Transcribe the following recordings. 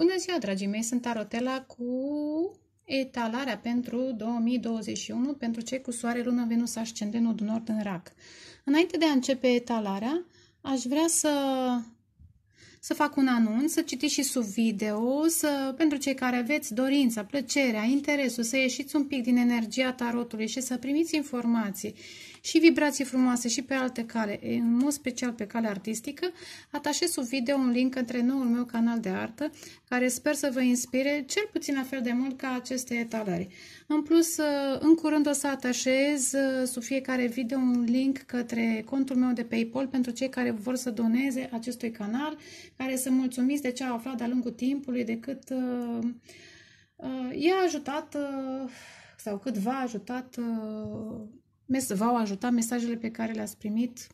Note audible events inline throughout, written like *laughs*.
Bună ziua, dragii mei! Sunt Arotela cu etalarea pentru 2021 pentru cei cu soare, lună, venus, ascendent, nodul nord în rac. Înainte de a începe etalarea, aș vrea să, să fac un anunț, să citiți și sub video, să, pentru cei care aveți dorința, plăcerea, interesul, să ieșiți un pic din energia tarotului și să primiți informații și vibrații frumoase și pe alte cale, în mod special pe calea artistică, atașez sub video un link către noul meu canal de artă, care sper să vă inspire cel puțin la fel de mult ca aceste etalări. În plus, uh, în curând o să atașez uh, sub fiecare video un link către contul meu de PayPal pentru cei care vor să doneze acestui canal, care sunt mulțumiți de ce au aflat de-a lungul timpului, de cât uh, uh, i-a ajutat uh, sau cât v-a ajutat uh, v-au ajutat mesajele pe care le-ați primit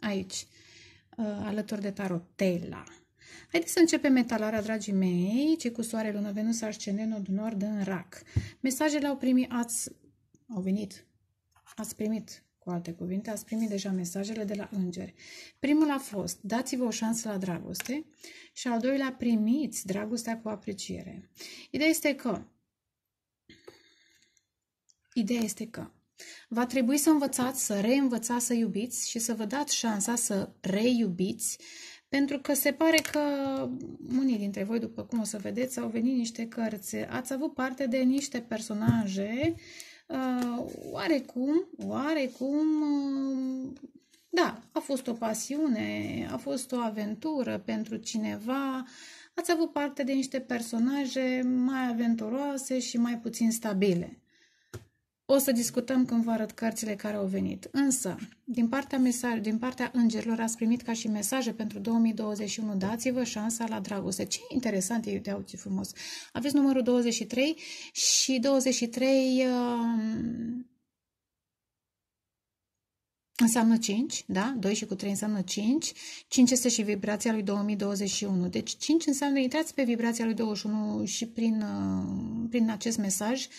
aici, uh, alături de tarotela. Haideți să începem metalarea, dragii mei, ce cu soare, lună, venus, ascendent, nodul nord în rac. Mesajele au primit, ați, au venit, ați primit, cu alte cuvinte, ați primit deja mesajele de la îngeri. Primul a fost, dați-vă o șansă la dragoste și al doilea, primiți dragostea cu apreciere. Ideea este că, ideea este că, Va trebui să învățați, să reînvățați să iubiți și să vă dați șansa să reiubiți, pentru că se pare că unii dintre voi, după cum o să vedeți, au venit niște cărți. Ați avut parte de niște personaje uh, oarecum, oarecum, uh, da, a fost o pasiune, a fost o aventură pentru cineva, ați avut parte de niște personaje mai aventuroase și mai puțin stabile. O să discutăm când vă arăt cărțile care au venit. Însă, din partea, mesaj, din partea îngerilor ați primit ca și mesaje pentru 2021. Dați-vă șansa la dragoste. Ce interesant e, uite, ce frumos. Aveți numărul 23 și 23 uh, um, înseamnă 5, da? 2 și cu 3 înseamnă 5. 5 este și vibrația lui 2021. Deci 5 înseamnă, intrați pe vibrația lui 21 și prin, uh, prin acest mesaj uh,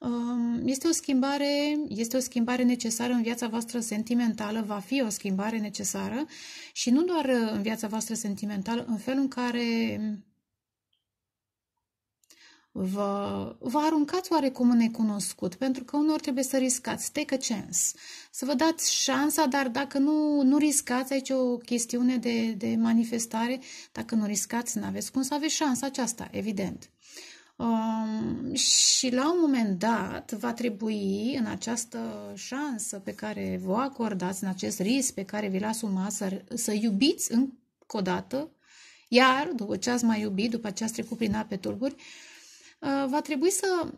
Um, este o schimbare, este o schimbare necesară în viața voastră sentimentală, va fi o schimbare necesară și nu doar uh, în viața voastră sentimentală, în felul în care vă, vă aruncați oarecum în necunoscut, pentru că unor trebuie să riscați, take a chance, să vă dați șansa, dar dacă nu, nu riscați, aici o chestiune de, de manifestare, dacă nu riscați, nu aveți cum să aveți șansa aceasta, evident. Uh, Um, și la un moment dat va trebui în această șansă pe care vă acordați, în acest risc pe care vi l asumați, să, să iubiți încă o dată, iar după ce ați mai iubit, după ce ați trecut prin ape tulburi, uh, va trebui să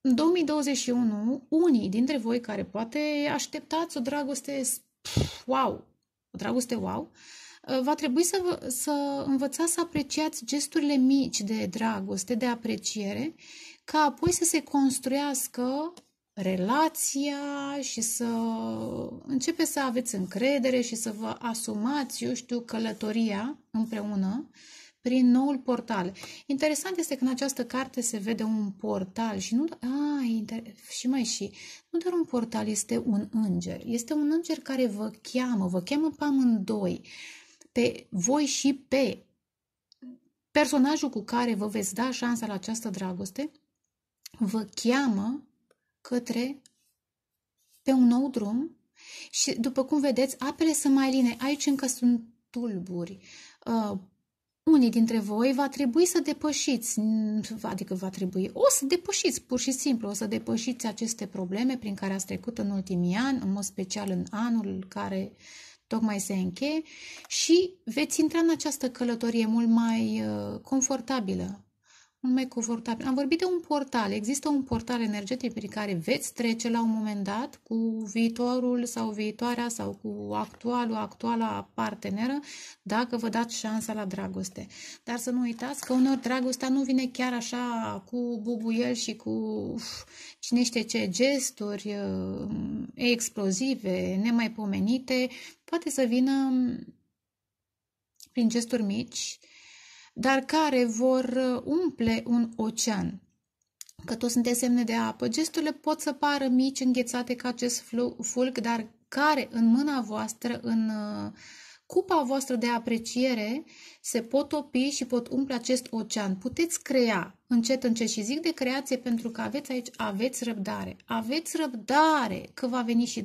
în 2021, unii dintre voi care poate așteptați o dragoste wow, o dragoste wow, Uh, va trebui să, vă, să învățați să apreciați gesturile mici de dragoste, de apreciere, ca apoi să se construiască relația și să începeți să aveți încredere și să vă asumați, eu știu, călătoria împreună prin noul portal. Interesant este că în această carte se vede un portal și nu a, inter, și mai și nu doar un portal, este un înger. Este un înger care vă cheamă, vă cheamă pe amândoi pe voi și pe personajul cu care vă veți da șansa la această dragoste, vă cheamă către pe un nou drum și după cum vedeți, apele sunt mai line. Aici încă sunt tulburi. Uh, unii dintre voi va trebui să depășiți, adică va trebui, o să depășiți pur și simplu, o să depășiți aceste probleme prin care ați trecut în ultimii ani, în mod special în anul care uh, tocmai se încheie și veți intra în această călătorie mult mai uh, confortabilă, mult mai confortabil. Am vorbit de un portal. Există un portal energetic prin care veți trece la un moment dat cu viitorul sau viitoarea sau cu actualul, actuala parteneră, dacă vă dați șansa la dragoste. Dar să nu uitați că unor dragostea nu vine chiar așa cu bubuiel și cu uf, cine știe ce gesturi uh, explozive, nemaipomenite. Poate să vină prin gesturi mici, dar care vor uh, umple un ocean. Că toți sunt semne de apă. Gesturile pot să pară mici, înghețate ca acest fulg, dar care în mâna voastră, în uh, cupa voastră de apreciere se pot topi și pot umple acest ocean. Puteți crea încet, încet și zic de creație pentru că aveți aici, aveți răbdare. Aveți răbdare că va veni și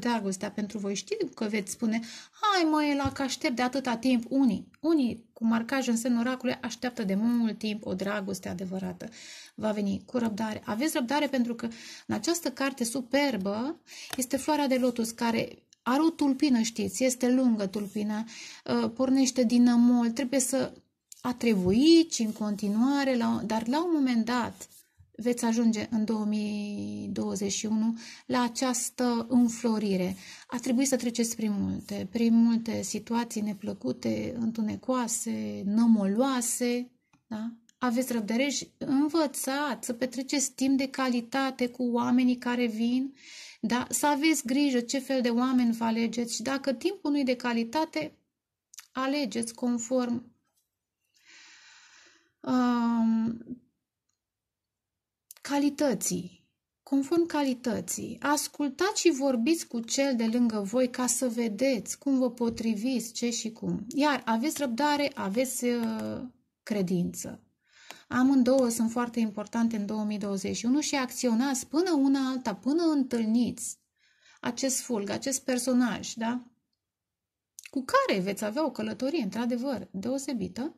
dragostea pentru voi. Știți, că veți spune, hai mă, la că aștept de atâta timp. Unii, unii cu marcaj în semnul oracului așteaptă de mult timp o dragoste adevărată. Va veni cu răbdare. Aveți răbdare pentru că în această carte superbă este floarea de lotus care are o tulpină, știți, este lungă tulpina, uh, pornește din amol, trebuie să atrevuiți în continuare, la, dar la un moment dat veți ajunge în 2021 la această înflorire. A trebuit să treceți prin multe, prin multe situații neplăcute, întunecoase, nămoloase, da? Aveți răbdare și învățați să petreceți timp de calitate cu oamenii care vin da? Să aveți grijă ce fel de oameni vă alegeți și dacă timpul nu e de calitate, alegeți conform um, calității. Conform calității, ascultați și vorbiți cu cel de lângă voi ca să vedeți cum vă potriviți, ce și cum. Iar aveți răbdare, aveți uh, credință. Amândouă sunt foarte importante în 2021 și acționați până una alta, până întâlniți acest fulg, acest personaj, da? Cu care veți avea o călătorie, într-adevăr, deosebită.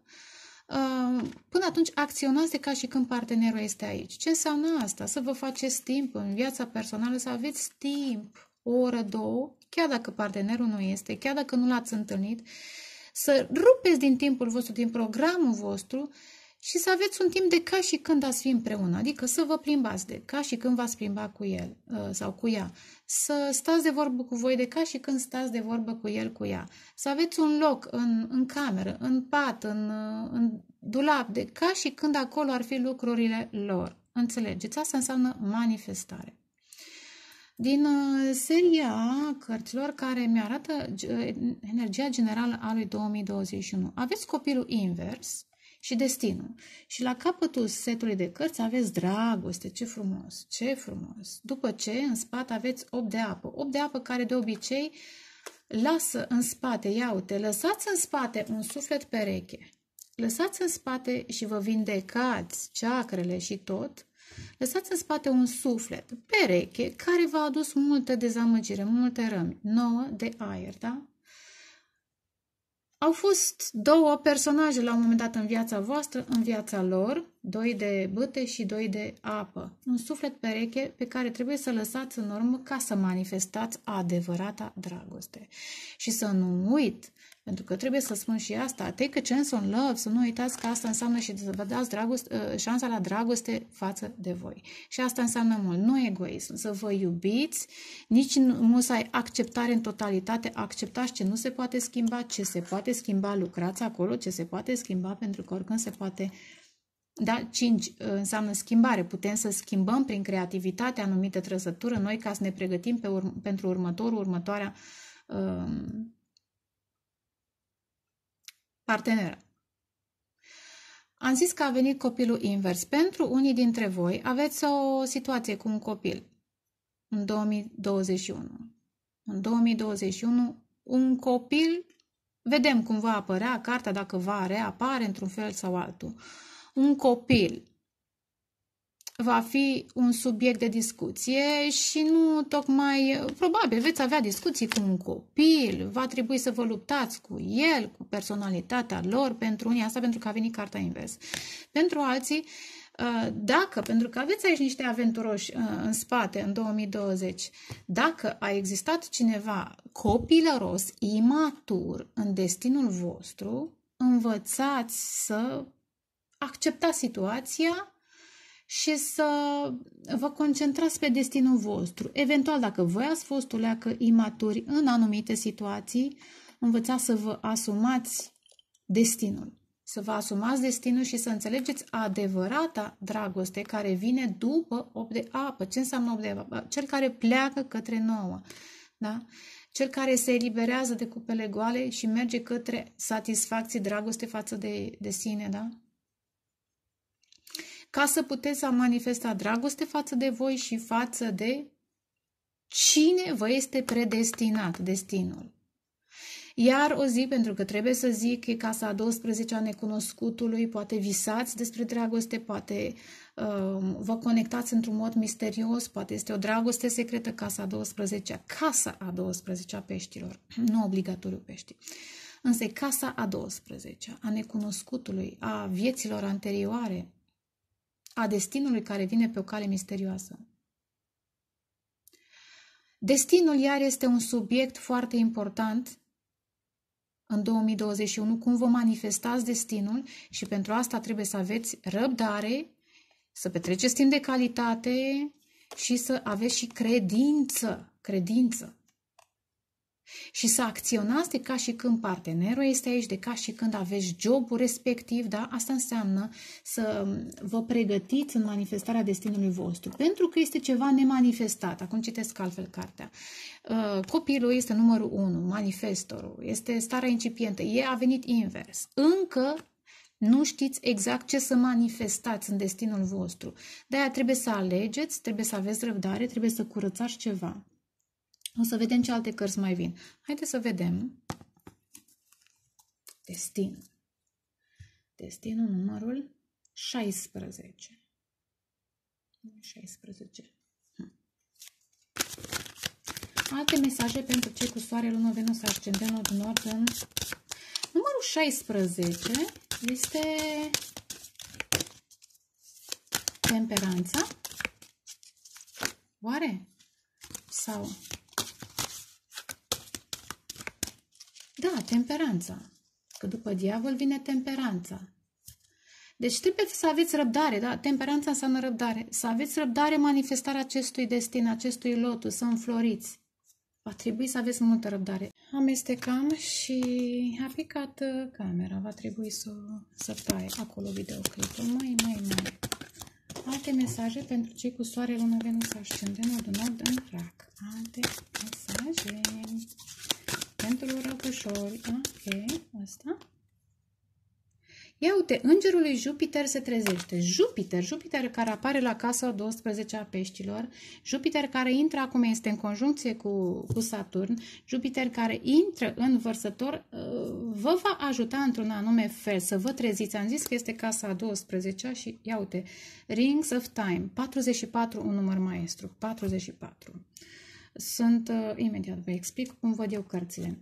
Uh, până atunci acționați de ca și când partenerul este aici. Ce înseamnă asta? Să vă faceți timp în viața personală, să aveți timp, o oră, două, chiar dacă partenerul nu este, chiar dacă nu l-ați întâlnit, să rupeți din timpul vostru, din programul vostru și să aveți un timp de ca și când ați fi împreună, adică să vă plimbați de ca și când v-ați plimba cu el uh, sau cu ea, să stați de vorbă cu voi de ca și când stați de vorbă cu el, cu ea, să aveți un loc în, în cameră, în pat, în, uh, în dulap, de ca și când acolo ar fi lucrurile lor. Înțelegeți? Asta înseamnă manifestare. Din uh, seria cărților care mi arată energia generală a lui 2021, aveți copilul invers, și destinul. Și la capătul setului de cărți aveți dragoste, ce frumos, ce frumos. După ce în spate aveți 8 de apă, 8 de apă care de obicei lasă în spate, ia uite, lăsați în spate un suflet pereche, lăsați în spate și vă vindecați ceacrele și tot, lăsați în spate un suflet pereche care v-a adus multă dezamăgire, multe rămi, nouă de aer, da? Au fost două personaje la un moment dat în viața voastră, în viața lor, doi de băte și doi de apă, un suflet pereche pe care trebuie să lăsați în urmă ca să manifestați adevărata dragoste. Și să nu uit pentru că trebuie să spun și asta. Take a chance on love. Să nu uitați că asta înseamnă și să vă dați dragoste, uh, șansa la dragoste față de voi. Și asta înseamnă mult. Nu egoism. Să vă iubiți, nici nu să ai acceptare în totalitate. Acceptați ce nu se poate schimba, ce se poate schimba. Lucrați acolo ce se poate schimba, pentru că oricând se poate da? 5 uh, înseamnă schimbare. Putem să schimbăm prin creativitate anumite trăsături noi ca să ne pregătim pe urm- pentru următorul, următoarea Uh, Parteneră. Am zis că a venit copilul invers. Pentru unii dintre voi aveți o situație cu un copil în 2021. În 2021, un copil, vedem cum va apărea cartea, dacă va reapare într-un fel sau altul. Un copil va fi un subiect de discuție și nu tocmai, probabil veți avea discuții cu un copil, va trebui să vă luptați cu el, cu personalitatea lor, pentru unii asta pentru că a venit carta invers. Pentru alții, uh, dacă, pentru că aveți aici niște aventuroși uh, în spate în 2020, dacă a existat cineva copilăros, imatur în destinul vostru, învățați să acceptați situația și să vă concentrați pe destinul vostru. Eventual, dacă voi ați fost uleacă imaturi în anumite situații, învățați să vă asumați destinul. Să vă asumați destinul și să înțelegeți adevărata dragoste care vine după 8 de apă. Ce înseamnă 8 de apă? Cel care pleacă către nouă. Da? Cel care se eliberează de cupele goale și merge către satisfacții, dragoste față de, de sine. Da? ca să puteți a manifesta dragoste față de voi și față de cine vă este predestinat destinul. Iar o zi, pentru că trebuie să zic, e casa a 12-a necunoscutului, poate visați despre dragoste, poate um, vă conectați într-un mod misterios, poate este o dragoste secretă, casa a 12-a, casa a 12-a peștilor, *clears throat* nu obligatoriu pești. Însă casa a 12-a, a necunoscutului, a vieților anterioare, a destinului care vine pe o cale misterioasă. Destinul, iar, este un subiect foarte important în 2021, cum vă manifestați destinul și pentru asta trebuie să aveți răbdare, să petreceți timp de calitate și să aveți și credință, credință. Și să acționați de ca și când partenerul este aici, de ca și când aveți jobul respectiv, da? Asta înseamnă să vă pregătiți în manifestarea destinului vostru, pentru că este ceva nemanifestat. Acum citesc altfel cartea. Uh, copilul este numărul 1, manifestorul, este starea incipientă, e a venit invers. Încă nu știți exact ce să manifestați în destinul vostru. De-aia trebuie să alegeți, trebuie să aveți răbdare, trebuie să curățați ceva. O să vedem ce alte cărți mai vin. Haideți să vedem. Destin. Destinul numărul 16. 16. Hm. Alte mesaje pentru cei cu soare, lună, venus, ascendent, nod, nord, în... Numărul 16 este temperanța? Oare? Sau Da, temperanța. Că după diavol vine temperanța. Deci trebuie să aveți răbdare, da? Temperanța înseamnă răbdare. Să aveți răbdare manifestarea acestui destin, acestui lotus, să înfloriți. Va trebui să aveți multă răbdare. Amestecam și a picat uh, camera. Va trebui să, să tai acolo videoclipul. Mai, mai, mai. Alte mesaje pentru cei cu soare, lună, venus, ascendent, nodul nord în rac. Alte mesaje pentru răgușori. Ok, da? asta. Ia uite, îngerul lui Jupiter se trezește. Jupiter, Jupiter care apare la casa 12 a peștilor, Jupiter care intră acum, este în conjuncție cu, cu Saturn, Jupiter care intră în vărsător, ă, vă va ajuta într-un anume fel să vă treziți. Am zis că este casa 12 -a și ia uite, Rings of Time, 44, un număr maestru, 44 sunt, uh, imediat vă explic cum văd eu cărțile.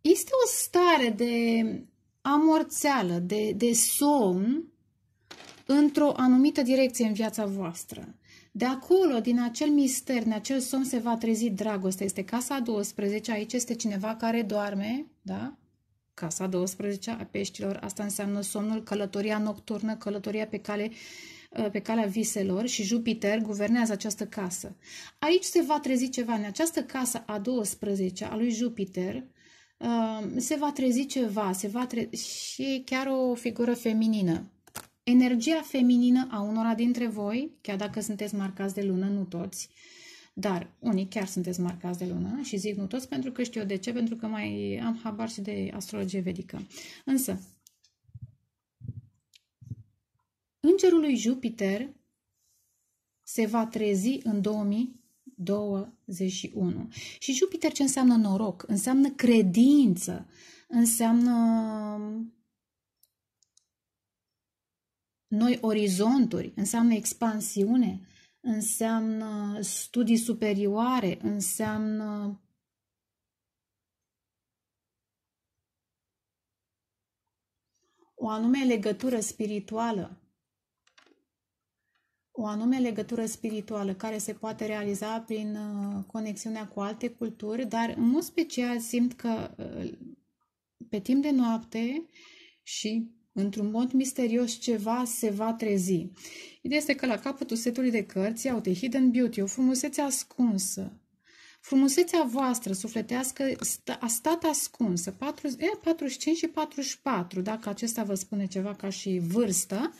Este o stare de amorțeală, de, de somn într-o anumită direcție în viața voastră. De acolo, din acel mister, din acel somn se va trezi dragostea. Este casa 12, aici este cineva care doarme, da? Casa 12 a peștilor, asta înseamnă somnul, călătoria nocturnă, călătoria pe cale uh, Uh, pe calea viselor și Jupiter guvernează această casă. Aici se va trezi ceva. În această casă a 12-a a lui Jupiter uh, se va trezi ceva se va tre și chiar o figură feminină. Energia feminină a unora dintre voi, chiar dacă sunteți marcați de lună, nu toți, dar unii chiar sunteți marcați de lună și zic nu toți pentru că știu de ce, pentru că mai am habar și de astrologie vedică. Însă, Îngerul lui Jupiter se va trezi în 2021. Și Jupiter ce înseamnă noroc? Înseamnă credință, înseamnă um, noi orizonturi, înseamnă expansiune, înseamnă studii superioare, înseamnă o anume legătură spirituală, o anume legătură spirituală care se poate realiza prin uh, conexiunea cu alte culturi, dar în mod special simt că uh, pe timp de noapte și într-un mod misterios ceva se va trezi. Ideea este că la capătul setului de cărți, The Hidden Beauty, o frumusețe ascunsă, frumusețea voastră sufletească a stat ascunsă, 45 și 44, dacă acesta vă spune ceva ca și vârstă,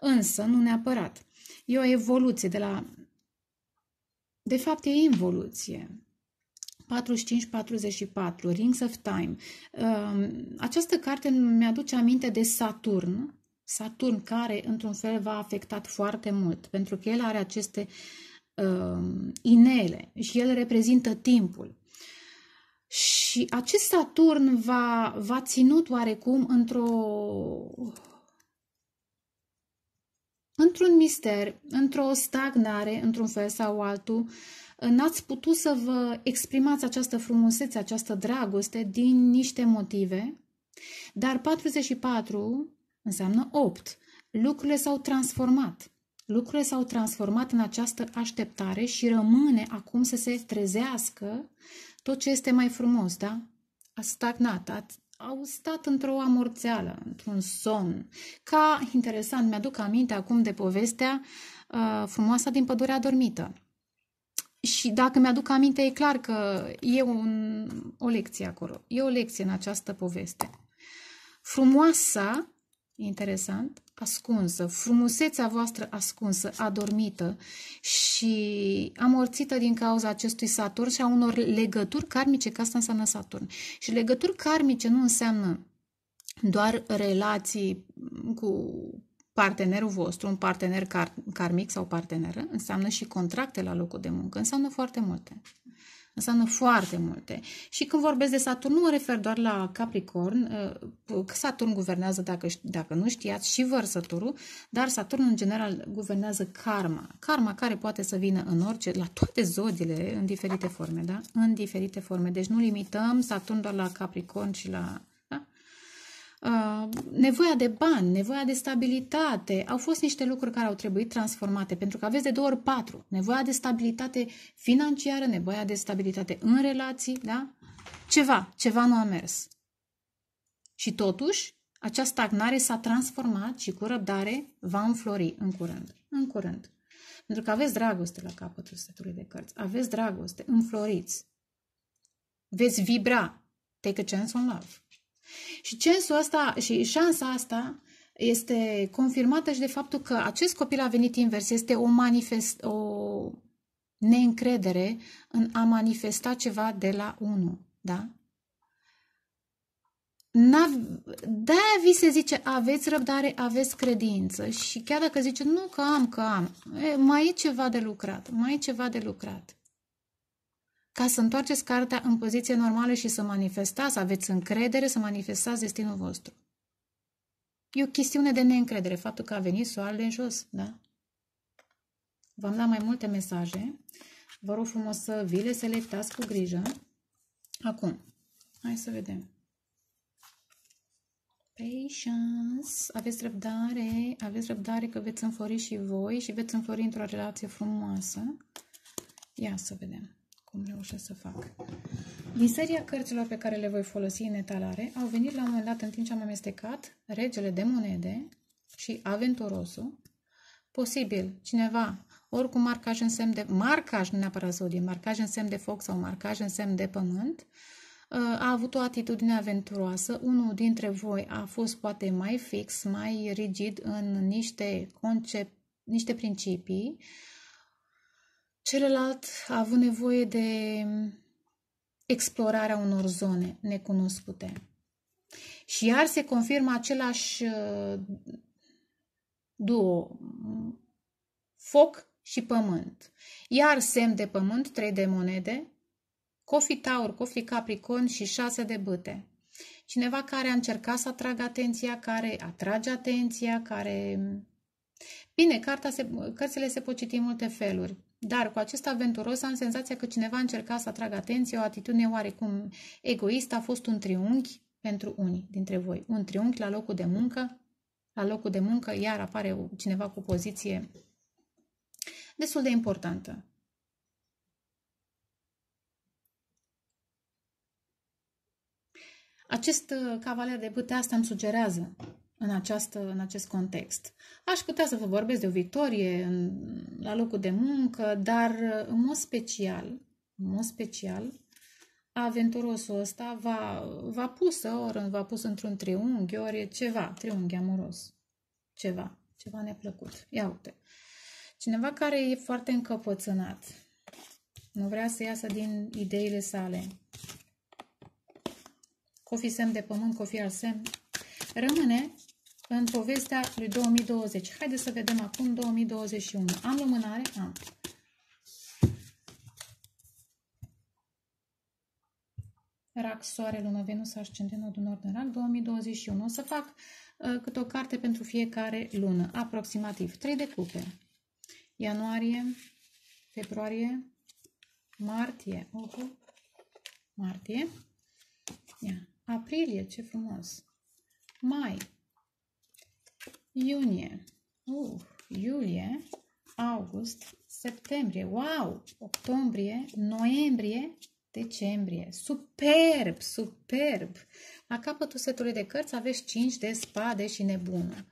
însă nu neapărat. E o evoluție de la... De fapt, e involuție. 45-44, Rings of Time. Um, această carte mi-aduce aminte de Saturn, Saturn care într-un fel v-a afectat foarte mult, pentru că el are aceste um, inele și el reprezintă timpul. Și acest Saturn v-a, ținut oarecum într-o într-un mister, într-o stagnare, într-un fel sau altul, n-ați putut să vă exprimați această frumusețe, această dragoste din niște motive, dar 44 înseamnă 8. Lucrurile s-au transformat. Lucrurile s-au transformat în această așteptare și rămâne acum să se trezească tot ce este mai frumos, da? A stagnat, a au stat într-o amorțeală, într-un somn. Ca, interesant, mi-aduc aminte acum de povestea uh, frumoasa din pădurea dormită. Și dacă mi-aduc aminte, e clar că e un, o lecție acolo. E o lecție în această poveste. Frumoasa interesant, ascunsă, frumusețea voastră ascunsă, adormită și amorțită din cauza acestui Saturn și a unor legături karmice, că asta înseamnă Saturn. Și legături karmice nu înseamnă doar relații cu partenerul vostru, un partener car- karmic sau parteneră, înseamnă și contracte la locul de muncă, înseamnă foarte multe. Înseamnă foarte multe. Și când vorbesc de Saturn, nu mă refer doar la Capricorn, uh, că Saturn guvernează, dacă, dacă nu știați, și vărsătorul, dar Saturn în general guvernează karma. Karma care poate să vină în orice, la toate zodiile, în diferite forme, da? În diferite forme. Deci nu limităm Saturn doar la Capricorn și la Uh, nevoia de bani, nevoia de stabilitate, au fost niște lucruri care au trebuit transformate, pentru că aveți de două ori patru. Nevoia de stabilitate financiară, nevoia de stabilitate în relații, da? Ceva, ceva nu a mers. Și totuși, această stagnare s-a transformat și cu răbdare va înflori în curând. În curând. Pentru că aveți dragoste la capătul setului de cărți. Aveți dragoste, înfloriți. Veți vibra. Take a chance on love. Și censul asta și șansa asta este confirmată și de faptul că acest copil a venit invers. Este o, manifest, o neîncredere în a manifesta ceva de la unul. Da? de vi se zice aveți răbdare, aveți credință și chiar dacă zice nu că am, că am, mai e ceva de lucrat, mai e ceva de lucrat ca să întoarceți cartea în poziție normală și să manifestați, să aveți încredere, să manifestați destinul vostru. E o chestiune de neîncredere, faptul că a venit soarele în jos, da? V-am dat mai multe mesaje. Vă rog frumos să vi le selectați cu grijă. Acum, hai să vedem. Patience, aveți răbdare, aveți răbdare că veți înflori și voi și veți înflori într-o relație frumoasă. Ia să vedem cum reușesc să fac. Din seria cărților pe care le voi folosi în etalare, au venit la un moment dat în timp ce am amestecat Regele de monede și Aventurosul. Posibil, cineva, oricum marcaj în semn de... Marcaj, nu neapărat zodie, marcaj în semn de foc sau marcaj în semn de pământ, uh, a avut o atitudine aventuroasă. Unul dintre voi a fost poate mai fix, mai rigid în niște concept, niște principii, uh, Celălalt a avut nevoie de explorarea unor zone necunoscute. Și iar se confirmă același uh, duo, foc și pământ. Iar semn de pământ, trei de monede, cofi taur, cofi capricorn și șase de băte. Cineva care a încercat să atragă atenția, care atrage atenția, care... Bine, cartea se, cărțile se pot citi în multe feluri. Dar cu acest aventuros am senzația că cineva încerca să atragă atenție, o atitudine oarecum egoistă a fost un triunghi pentru unii dintre voi. Un triunghi la locul de muncă, la locul de muncă iar apare cineva cu poziție destul de importantă. Acest uh, cavaler de bâte asta îmi sugerează în, această, în acest context. Aș putea să vă vorbesc de o victorie în, la locul de muncă, dar în mod special, în mod special, aventurosul ăsta va, va pusă, ori va pus într-un triunghi, ori ceva, triunghi amoros, ceva, ceva neplăcut. Ia uite, cineva care e foarte încăpățânat, nu vrea să iasă din ideile sale. Cofi semn de pământ, cofi al semn, rămâne în povestea lui 2020. Haideți să vedem acum 2021. Am lumânare? Am. Rac, Soare, Lună, Venus, Ascendent, Nodul Nord în Rac, 2021. O să fac uh, câte o carte pentru fiecare lună, aproximativ 3 de cupe. Ianuarie, februarie, martie, -huh. martie, Ia. aprilie, ce frumos, mai, iunie, uh, iulie, august, septembrie, wow, octombrie, noiembrie, decembrie. Superb, superb! La capătul setului de cărți aveți 5 de spade și nebună.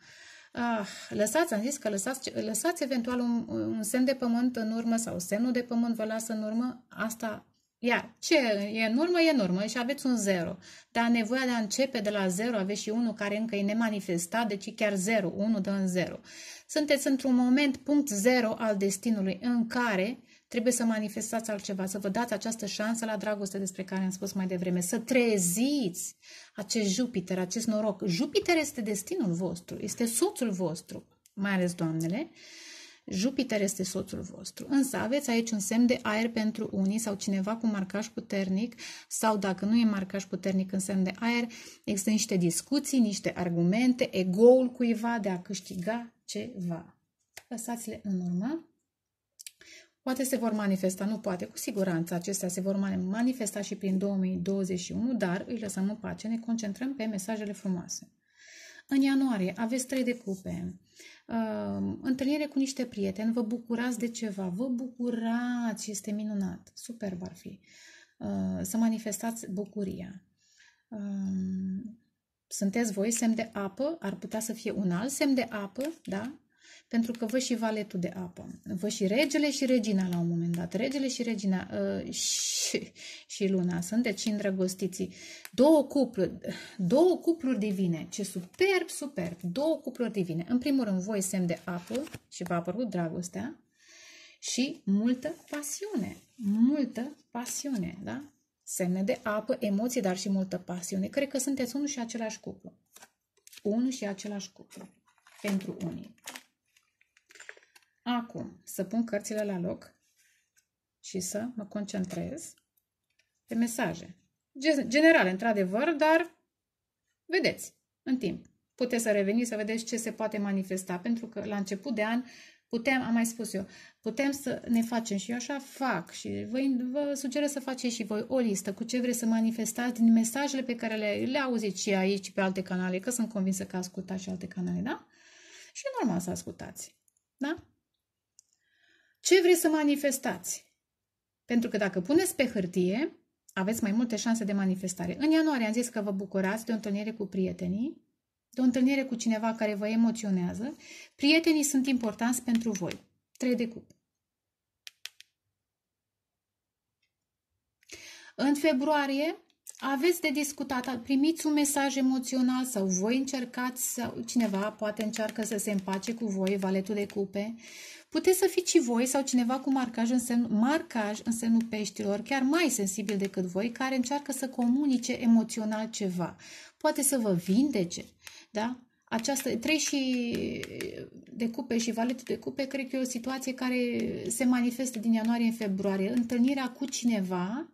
Ah, lăsați, am zis că lăsați, lăsați eventual un, un semn de pământ în urmă sau semnul de pământ vă lasă în urmă. Asta Ia, ce e în urmă, e în urmă și aveți un zero. Dar nevoia de a începe de la zero, aveți și unul care încă e nemanifestat, deci e chiar zero, unul dă în zero. Sunteți într-un moment, punct zero al destinului, în care trebuie să manifestați altceva, să vă dați această șansă la dragoste despre care am spus mai devreme, să treziți acest Jupiter, acest noroc. Jupiter este destinul vostru, este soțul vostru, mai ales doamnele, uh, Jupiter este soțul vostru. Însă aveți aici un semn de aer pentru unii sau cineva cu marcaj puternic sau dacă nu e marcaj puternic în semn de aer, există niște discuții, niște argumente, egoul cuiva de a câștiga ceva. Lăsați-le în urmă. Poate se vor manifesta, nu poate, cu siguranță acestea se vor manifesta și prin 2021, dar îi lăsăm în pace, ne concentrăm pe mesajele frumoase. În ianuarie aveți trei de cupe întâlnire cu niște prieteni, vă bucurați de ceva, vă bucurați, este minunat, superb ar fi uh, să manifestați bucuria. sunteți voi semn de apă, ar putea să fie un alt semn de apă, da? pentru că văd și valetul de apă, văd și regele și regina la un moment dat, regele și regina uh, și, și luna, sunt deci îndrăgostiții, două cupluri, două cupluri divine, ce superb, superb, două cupluri divine. În primul rând, voi semn de apă și v-a apărut dragostea și multă pasiune, multă pasiune, da? Semne de apă, emoții, dar și multă pasiune. Cred că sunteți unul și același cuplu. Unul și același cuplu pentru unii. Acum, să pun cărțile la loc și să mă concentrez pe mesaje. General, într-adevăr, dar vedeți, în timp. Puteți să reveniți să vedeți ce se poate manifesta, pentru că la început de an putem, am mai spus eu, putem să ne facem și eu așa fac și vă, vă sugerez să faceți și voi o listă cu ce vreți să manifestați din mesajele pe care le, le auziți și aici pe alte canale, că sunt convinsă că ascultați și alte canale, da? Și e normal să ascultați, da? ce vreți să manifestați. Pentru că dacă puneți pe hârtie, aveți mai multe șanse de manifestare. În ianuarie am zis că vă bucurați de o întâlnire cu prietenii, de o întâlnire cu cineva care vă emoționează. Prietenii sunt importanți pentru voi. Trei de cup. În februarie aveți de discutat, primiți un mesaj emoțional sau voi încercați, sau cineva poate încearcă să se împace cu voi, valetul de cupe, Puteți să fiți și voi sau cineva cu marcaj în, semn, marcaj în semnul peștilor, chiar mai sensibil decât voi, care încearcă să comunice emoțional ceva. Poate să vă vindece, da? Această trei și de cupe și valete de cupe, cred că e o situație care se manifestă din ianuarie în februarie. Întâlnirea cu cineva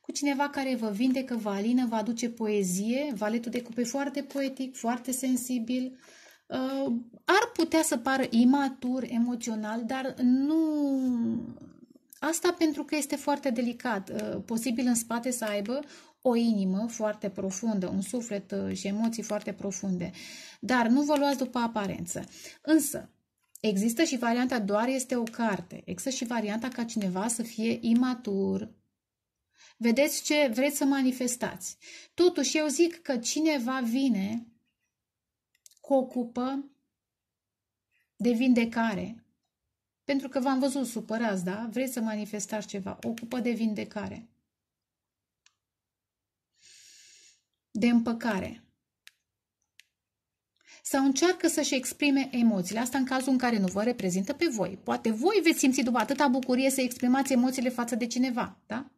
cu cineva care vă vindecă, vă alină, vă aduce poezie, valetul de cupe foarte poetic, foarte sensibil, Uh, ar putea să pară imatur emoțional, dar nu... Asta pentru că este foarte delicat. Uh, posibil în spate să aibă o inimă foarte profundă, un suflet uh, și emoții foarte profunde. Dar nu vă luați după aparență. Însă, există și varianta doar este o carte. Există și varianta ca cineva să fie imatur, Vedeți ce vreți să manifestați. Totuși, eu zic că cineva vine ocupă de vindecare. Pentru că v-am văzut supărați, da? Vreți să manifestați ceva. Ocupă de vindecare. De împăcare. Sau încearcă să-și exprime emoțiile. Asta în cazul în care nu vă reprezintă pe voi. Poate voi veți simți după atâta bucurie să exprimați emoțiile față de cineva, da?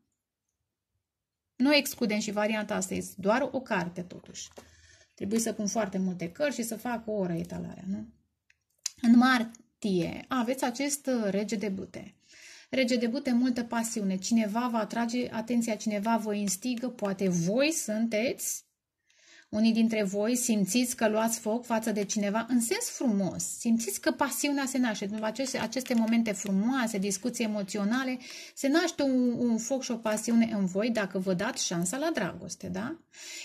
Nu excludem și varianta asta, este doar o carte totuși. Trebuie să pun foarte multe cărți și să fac o oră etalarea, nu? În martie aveți acest uh, rege de bute. Rege de bute, multă pasiune. Cineva va atrage atenția, cineva vă instigă, poate voi sunteți unii dintre voi simțiți că luați foc față de cineva în sens frumos. Simțiți că pasiunea se naște. După aceste, aceste momente frumoase, discuții emoționale, se naște un, un foc și o pasiune în voi dacă vă dați șansa la dragoste, da?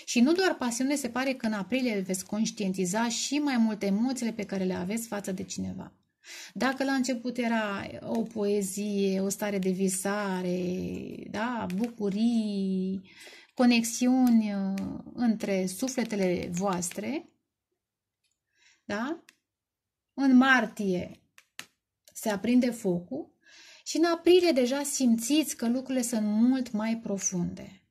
Și nu doar pasiune, se pare că în aprilie veți conștientiza și mai multe emoțiile pe care le aveți față de cineva. Dacă la început era o poezie, o stare de visare, da, bucurii, conexiuni uh, între sufletele voastre. Da? În martie se aprinde focul și în aprilie deja simțiți că lucrurile sunt mult mai profunde.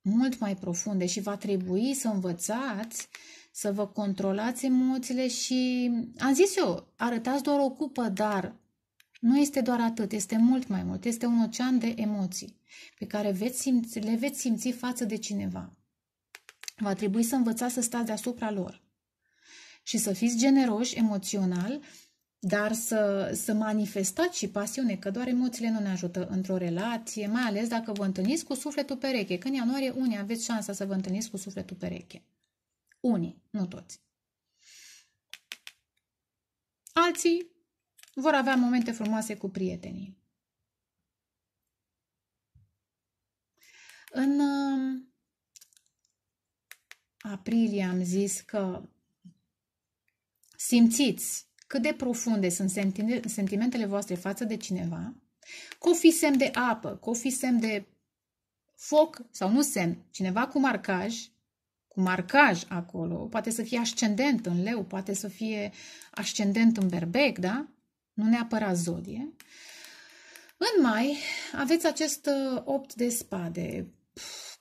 Mult mai profunde și va trebui să învățați să vă controlați emoțiile și, am zis eu, arătați doar o cupă, dar nu este doar atât, este mult mai mult, este un ocean de emoții pe care veți simți, le veți simți față de cineva. Va trebui să învățați să stați deasupra lor și să fiți generoși emoțional, dar să, să manifestați și pasiune, că doar emoțiile nu ne ajută într-o relație, mai ales dacă vă întâlniți cu sufletul pereche, că în ianuarie unii aveți șansa să vă întâlniți cu sufletul pereche. Unii, nu toți. Alții vor avea momente frumoase cu prietenii. În um, aprilie am zis că simțiți cât de profunde sunt sentimentele voastre față de cineva, cu fi semn de apă, cu fi semn de foc sau nu semn, cineva cu marcaj, cu marcaj acolo, poate să fie ascendent în leu, poate să fie ascendent în berbec, da? nu neapărat zodie. În mai aveți acest 8 uh, de spade,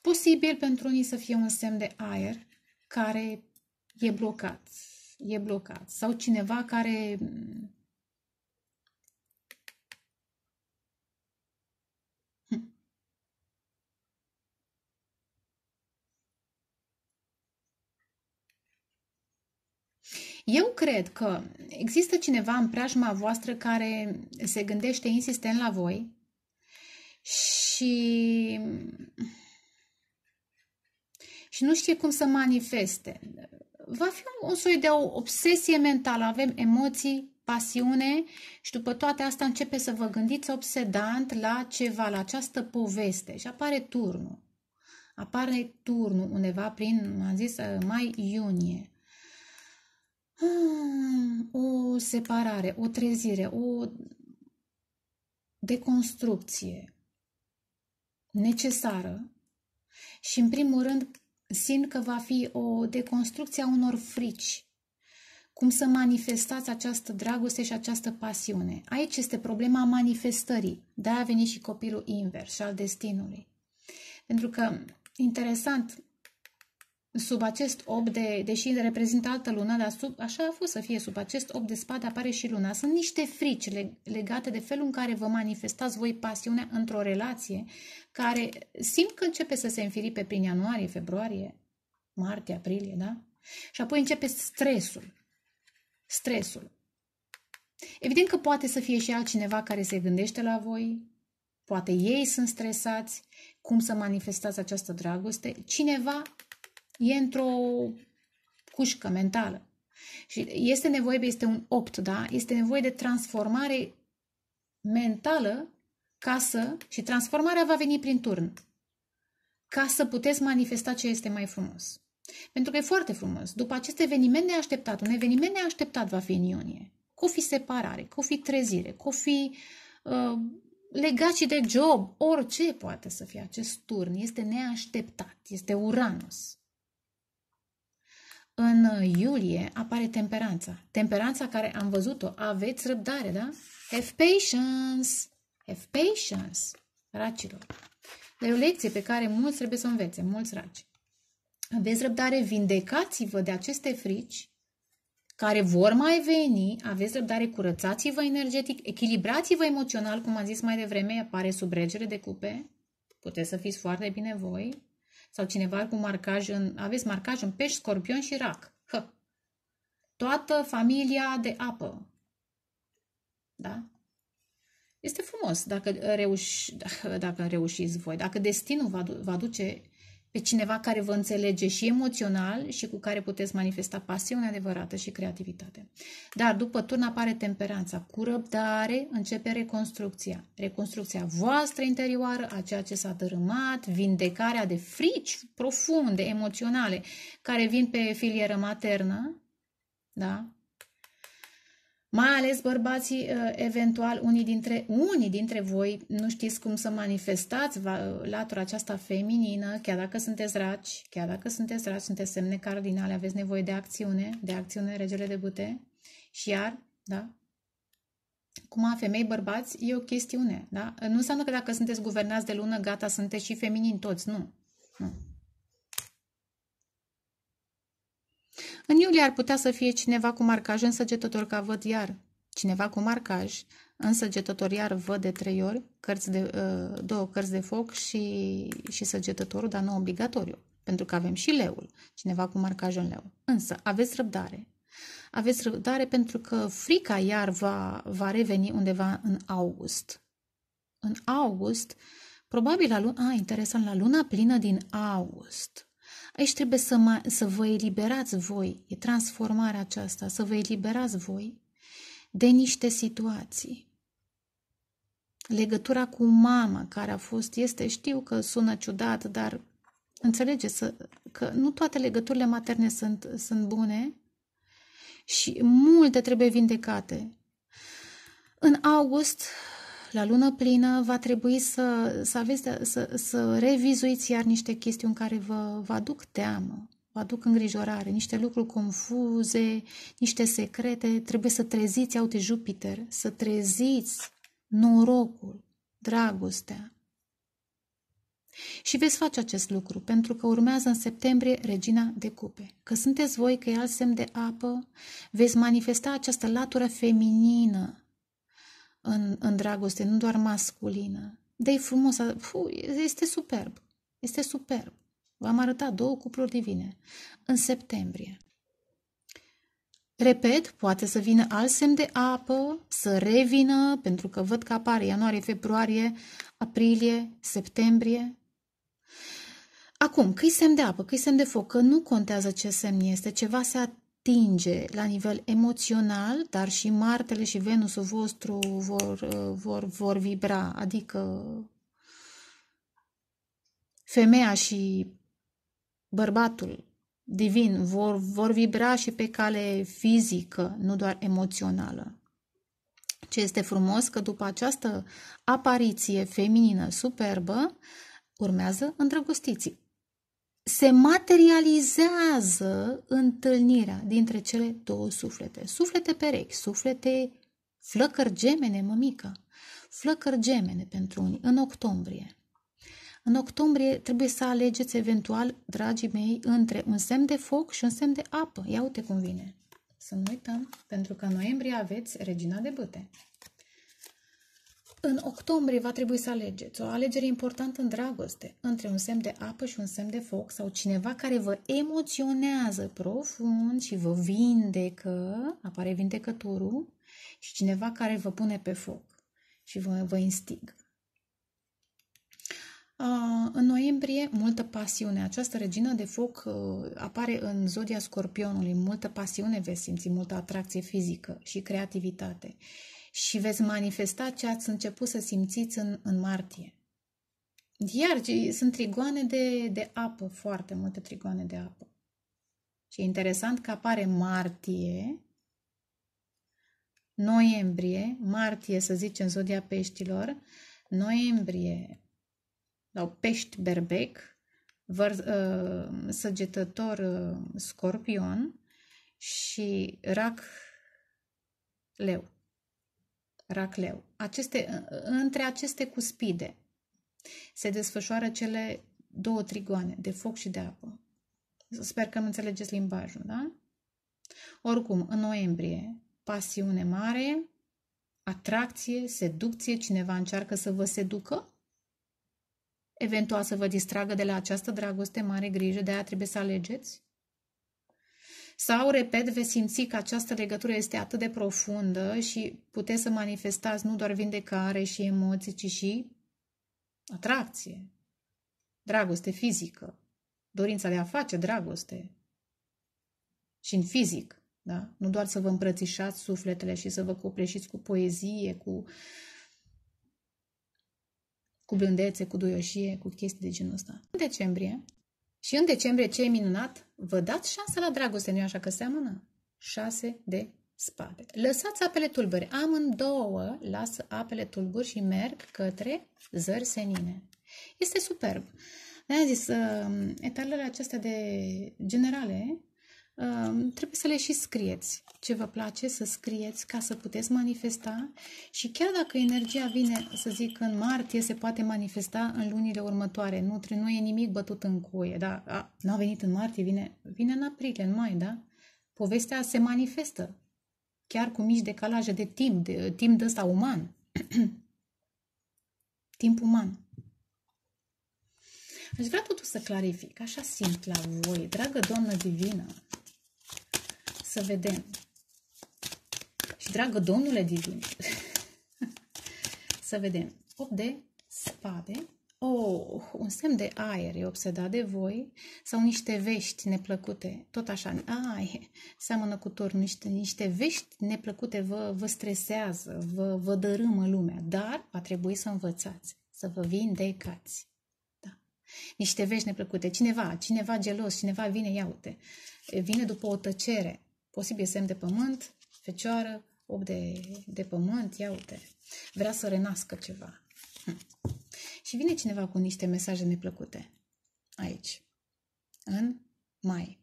posibil pentru unii să fie un semn de aer care e blocat, e blocat sau cineva care Eu cred că există cineva în preajma voastră care se gândește insistent la voi și, și nu știe cum să manifeste. Va fi un soi de o obsesie mentală. Avem emoții, pasiune și după toate astea începe să vă gândiți obsedant la ceva, la această poveste și apare turnul. Apare turnul undeva prin, am zis, mai iunie. Hmm, o separare, o trezire, o deconstrucție necesară și, în primul rând, simt că va fi o deconstrucție a unor frici. Cum să manifestați această dragoste și această pasiune. Aici este problema manifestării. De a venit și copilul invers și al destinului. Pentru că, interesant, sub acest 8 de, deși reprezintă altă lună, dar sub, așa a fost să fie, sub acest 8 de spade apare și luna. Sunt niște frici legate de felul în care vă manifestați voi pasiunea într-o relație care simt că începe să se înfiripe prin ianuarie, februarie, martie, aprilie, da? Și apoi începe stresul. Stresul. Evident că poate să fie și altcineva care se gândește la voi, poate ei sunt stresați, cum să manifestați această dragoste, cineva e într-o cușcă mentală. Și este nevoie, este un opt, da? Este nevoie de transformare mentală ca să, și transformarea va veni prin turn, ca să puteți manifesta ce este mai frumos. Pentru că e foarte frumos. După acest eveniment neașteptat, un eveniment neașteptat va fi în iunie. Cu fi separare, cu fi trezire, cu fi uh, legat și de job, orice poate să fie acest turn. Este neașteptat, este Uranus în uh, iulie apare temperanța. Temperanța care am văzut-o. Aveți răbdare, da? Have patience! Have patience! Racilor. Dar e o lecție pe care mulți trebuie să o învețe, mulți raci. Aveți răbdare, vindecați-vă de aceste frici care vor mai veni, aveți răbdare, curățați-vă energetic, echilibrați-vă emoțional, cum am zis mai devreme, apare sub regele de cupe, puteți să fiți foarte bine voi, sau cineva cu marcaj în, aveți marcaj în pești, scorpion și rac. Hă. Toată familia de apă. Da? Este frumos dacă, reuși, dacă reușiți voi, dacă destinul va, va duce pe cineva care vă înțelege și emoțional și cu care puteți manifesta pasiune adevărată și creativitate. Dar după turn apare temperanța. Cu răbdare începe reconstrucția. Reconstrucția voastră interioară, a ceea ce s-a dărâmat, vindecarea de frici profunde, emoționale, care vin pe filieră maternă, da? mai ales bărbații, uh, eventual unii dintre, unii dintre voi nu știți cum să manifestați uh, latura aceasta feminină, chiar dacă sunteți raci, chiar dacă sunteți raci, sunteți semne cardinale, aveți nevoie de acțiune, de acțiune regele de bute. Și iar, da, cum a femei, bărbați, e o chestiune, da? Nu înseamnă că dacă sunteți guvernați de lună, gata, sunteți și feminini toți, nu. nu. În iulie ar putea să fie cineva cu marcaj însăgetător ca văd iar, cineva cu marcaj însăgetător iar văd de trei ori, cărți de, ă, două cărți de foc și, și săgetătorul, dar nu obligatoriu, pentru că avem și leul, cineva cu marcaj în leu. Însă, aveți răbdare. Aveți răbdare pentru că frica iar va, va reveni undeva în august. În august, probabil la luna, a, interesant, la luna plină din august. Aici trebuie să, ma, să vă eliberați voi, e transformarea aceasta, să vă eliberați voi de niște situații. Legătura cu mama care a fost, este, știu că sună ciudat, dar înțelegeți că nu toate legăturile materne sunt, sunt bune și multe trebuie vindecate. În august la lună plină va trebui să, să, aveți, să, să revizuiți iar niște chestiuni care vă, vă aduc teamă, vă aduc îngrijorare, niște lucruri confuze, niște secrete. Trebuie să treziți, aute Jupiter, să treziți norocul, dragostea. Și veți face acest lucru, pentru că urmează în septembrie regina de cupe. Că sunteți voi, că e alt semn de apă, veți manifesta această latură feminină, în, în dragoste, nu doar masculină. de i frumos, fu, este superb, este superb. V-am arătat două cupluri divine în septembrie. Repet, poate să vină alt semn de apă, să revină, pentru că văd că apare ianuarie, februarie, aprilie, septembrie. Acum, că semn de apă, că semn de foc, că nu contează ce semn este, ceva se atinge la nivel emoțional, dar și Martele și Venusul vostru vor, uh, vor, vor vibra, adică femeia și bărbatul divin vor, vor vibra și pe cale fizică, nu doar emoțională. Ce este frumos că după această apariție feminină superbă urmează îndrăgostiții se materializează întâlnirea dintre cele două suflete. Suflete perechi, suflete flăcări gemene, mămică. Flăcări gemene pentru unii, în octombrie. În octombrie trebuie să alegeți eventual, dragii mei, între un semn de foc și un semn de apă. Ia uite cum vine. Să nu uităm, pentru că în noiembrie aveți Regina de Bâte în octombrie va trebui să alegeți. O alegere importantă în dragoste, între un semn de apă și un semn de foc sau cineva care vă emoționează profund și vă vindecă, apare vindecătorul, și cineva care vă pune pe foc și vă, vă instigă. Uh, în noiembrie, multă pasiune. Această regină de foc uh, apare în zodia scorpionului. Multă pasiune veți simți, multă atracție fizică și creativitate și veți manifesta ce ați început să simțiți în, în martie. Iar sunt trigoane de, de apă, foarte multe trigoane de apă. Și e interesant că apare martie, noiembrie, martie să zicem zodia peștilor, noiembrie, sau pești berbec, văr, uh, săgetător uh, scorpion și rac leu. Racleu, aceste, între aceste cuspide se desfășoară cele două trigoane de foc și de apă. Sper că îmi înțelegeți limbajul, da? Oricum, în noiembrie, pasiune mare, atracție, seducție, cineva încearcă să vă seducă, eventual să vă distragă de la această dragoste mare grijă, de aia trebuie să alegeți. Sau, repet, veți simți că această legătură este atât de profundă și puteți să manifestați nu doar vindecare și emoții, ci și atracție, dragoste fizică, dorința de a face dragoste și în fizic, da? Nu doar să vă îmbrățișați sufletele și să vă copreșiți cu poezie, cu, cu blândețe, cu duioșie, cu chestii de genul ăsta. În decembrie și în decembrie, ce minunat, vă dați șansa la dragoste, nu așa că seamănă? șase de spade. Lăsați apele tulburi. două, lasă apele tulburi și merg către zări senine. Este superb. Ne-am zis, um, etalele acestea de generale trebuie să le și scrieți ce vă place să scrieți ca să puteți manifesta și chiar dacă energia vine, să zic, în martie, se poate manifesta în lunile următoare. Nu, nu e nimic bătut în cuie, da? A, n-a venit în martie, vine, vine în aprilie, în mai, da? Povestea se manifestă, chiar cu mici decalaje de timp, de, timp de ăsta uman. *clears throat* timp uman. Aș vrea totul să clarific, așa simt la voi, dragă Doamnă Divină, să vedem. Și dragă Domnule Divin, *laughs* să vedem. 8 de spade. Oh, un semn de aer e obsedat de voi sau niște vești neplăcute, tot așa, ai, seamănă cu tor, niște, niște vești neplăcute vă, vă stresează, vă, vă dărâmă lumea, dar va trebui să învățați, să vă vindecați. Da. Niște vești neplăcute, cineva, cineva gelos, cineva vine, iau te vine după o tăcere, Posibil semn de pământ, fecioară, 8 de, de pământ, ia uite, vrea să renască ceva. Hm. Și vine cineva cu niște mesaje neplăcute aici, în mai.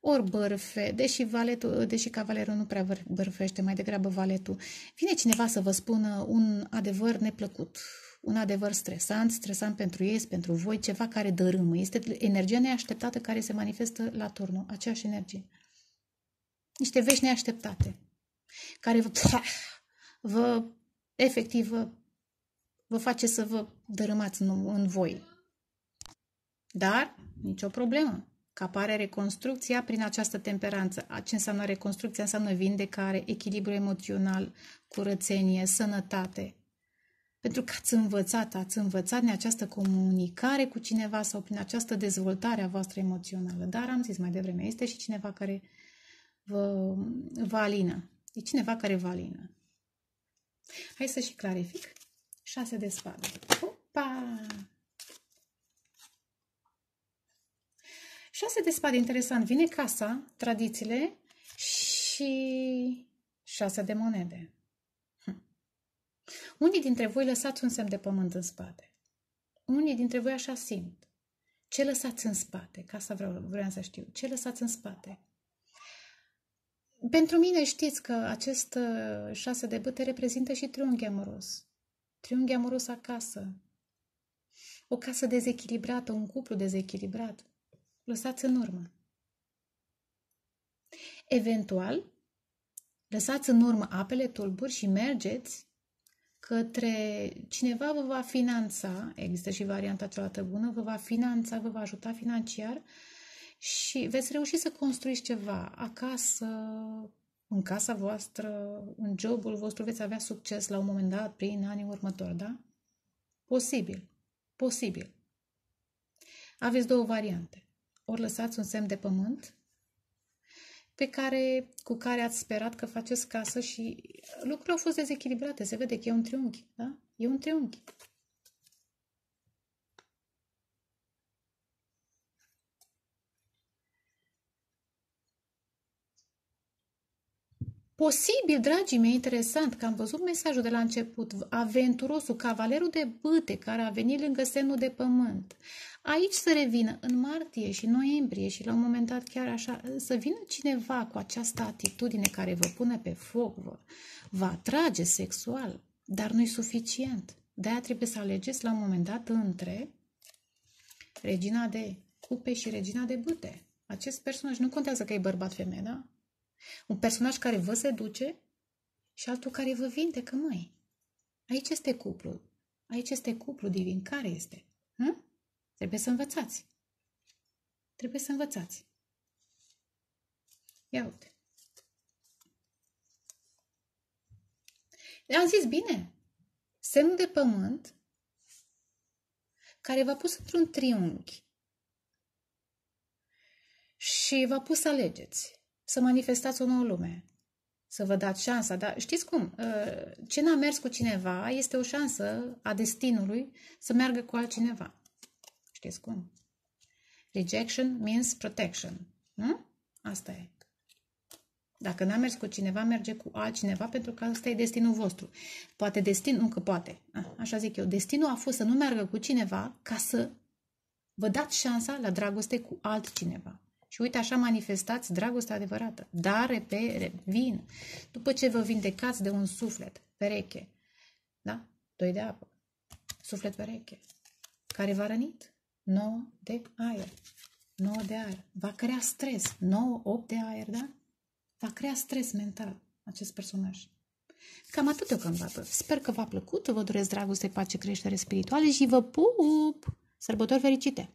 Ori bărfe, deși, valetul, deși cavalerul nu prea bărfește, mai degrabă valetul, vine cineva să vă spună un adevăr neplăcut, un adevăr stresant, stresant pentru ei, pentru voi, ceva care dărâmă. Este energia neașteptată care se manifestă la turnul, aceeași energie niște vești neașteptate, care vă, vă efectiv vă, vă face să vă dărâmați în, în voi. Dar nicio problemă, că apare reconstrucția prin această temperanță. Ce înseamnă reconstrucția? Înseamnă vindecare, echilibru emoțional, curățenie, sănătate. Pentru că ați învățat, ați învățat în această comunicare cu cineva sau prin această dezvoltare a voastră emoțională. Dar am zis mai devreme, este și cineva care vă, vă alină. E cineva care vă alină. Hai să și clarific. 6 de spade. Opa! 6 de spade, interesant. Vine casa, tradițiile și 6 de monede. Hm. Unii dintre voi lăsați un semn de pământ în spate. Unii dintre voi așa simt. Ce lăsați în spate? Ca să vreau, vreau să știu. Ce lăsați în spate? Pentru mine știți că acest uh, șase de bâte reprezintă și triunghi amoros. Triunghi amoros acasă. O casă dezechilibrată, un cuplu dezechilibrat. Lăsați în urmă. Eventual, lăsați în urmă apele tulburi și mergeți către cineva vă va finanța, există și varianta cealaltă bună, vă va finanța, vă va ajuta financiar și veți reuși să construiți ceva acasă, în casa voastră, în jobul vostru, veți avea succes la un moment dat, prin anii următori, da? Posibil. Posibil. Aveți două variante. Ori lăsați un semn de pământ pe care, cu care ați sperat că faceți casă și lucrurile au fost dezechilibrate. Se vede că e un triunghi, da? E un triunghi. Posibil, dragii mei, interesant că am văzut mesajul de la început, aventurosul, cavalerul de bâte care a venit lângă semnul de pământ. Aici să revină în martie și noiembrie și la un moment dat chiar așa, să vină cineva cu această atitudine care vă pune pe foc, vă, vă atrage sexual, dar nu-i suficient. De-aia trebuie să alegeți la un moment dat între regina de cupe și regina de bâte. Acest personaj nu contează că e bărbat-femeie, da? Un personaj care vă seduce și altul care vă vindecă, măi. Aici este cuplu. Aici este cuplu divin. Care este? Hă? Hm? Trebuie să învățați. Trebuie să învățați. Ia uite. Am zis bine. Semnul de pământ care v-a pus într-un triunghi și v-a pus să alegeți să manifestați o nouă lume, să vă dați șansa. Dar știți cum? Ă, ce n-a mers cu cineva este o șansă a destinului să meargă cu altcineva. Știți cum? Rejection means protection. Nu? Asta e. Dacă n-a mers cu cineva, merge cu altcineva pentru că asta e destinul vostru. Poate destin, nu că poate. A, ah, așa zic eu. Destinul a fost să nu meargă cu cineva ca să vă dați șansa la dragoste cu altcineva. Și uite, așa manifestați dragostea adevărată. dar repere, vin. După ce vă vindecați de un suflet, pereche, da? Doi de apă, suflet pereche, care v-a rănit, 9 de aer. 9 de aer. Va crea stres. 9, 8 de aer, da? Va crea stres mental acest personaj. Cam atât deocamdată. Sper că v-a plăcut, vă doresc dragoste, pace, creștere spirituală și vă pup! Sărbători fericite!